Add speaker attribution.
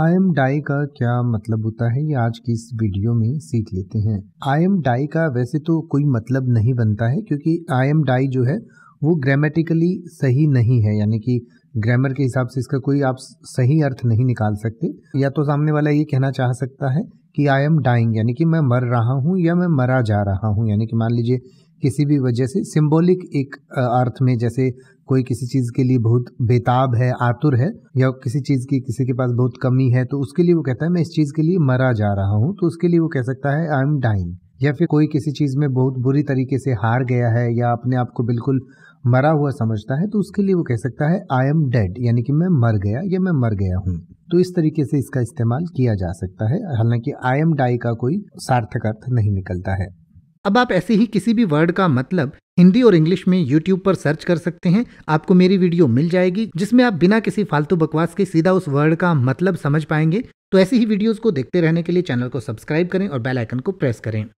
Speaker 1: I am die का क्या मतलब होता है ये आज की इस वीडियो में सीख लेते हैं आई एम डाई का वैसे तो कोई मतलब नहीं बनता है क्योंकि आई एम डाई जो है वो ग्रामेटिकली सही नहीं है यानी कि ग्रामर के हिसाब से इसका कोई आप सही अर्थ नहीं निकाल सकते या तो सामने वाला ये कहना चाह सकता है कि आई एम डाइंग यानी कि मैं मर रहा हूँ या मैं मरा जा रहा हूँ यानी कि मान लीजिए किसी भी वजह से सिंबॉलिक एक अर्थ में जैसे कोई किसी चीज़ के लिए बहुत बेताब है आतुर है या किसी चीज़ की किसी के पास बहुत कमी है तो उसके लिए वो कहता है मैं इस चीज़ के लिए मरा जा रहा हूँ तो उसके लिए वो कह सकता है आई एम डाइंग या फिर कोई किसी चीज़ में बहुत बुरी तरीके से हार गया है या अपने आप को बिल्कुल मरा हुआ समझता है तो उसके लिए वो कह सकता है आई एम डेड यानी कि मैं मर गया या मैं मर गया हूँ तो इस तरीके से इसका इस्तेमाल किया जा सकता है हालांकि आई एम डाई का कोई सार्थक अर्थ नहीं निकलता है अब आप ऐसे ही किसी भी वर्ड का मतलब हिंदी और इंग्लिश में YouTube पर सर्च कर सकते हैं आपको मेरी वीडियो मिल जाएगी जिसमें आप बिना किसी फालतू बकवास के सीधा उस वर्ड का मतलब समझ पाएंगे तो ऐसी ही वीडियोस को देखते रहने के लिए चैनल को सब्सक्राइब करें और बेल आइकन को प्रेस करें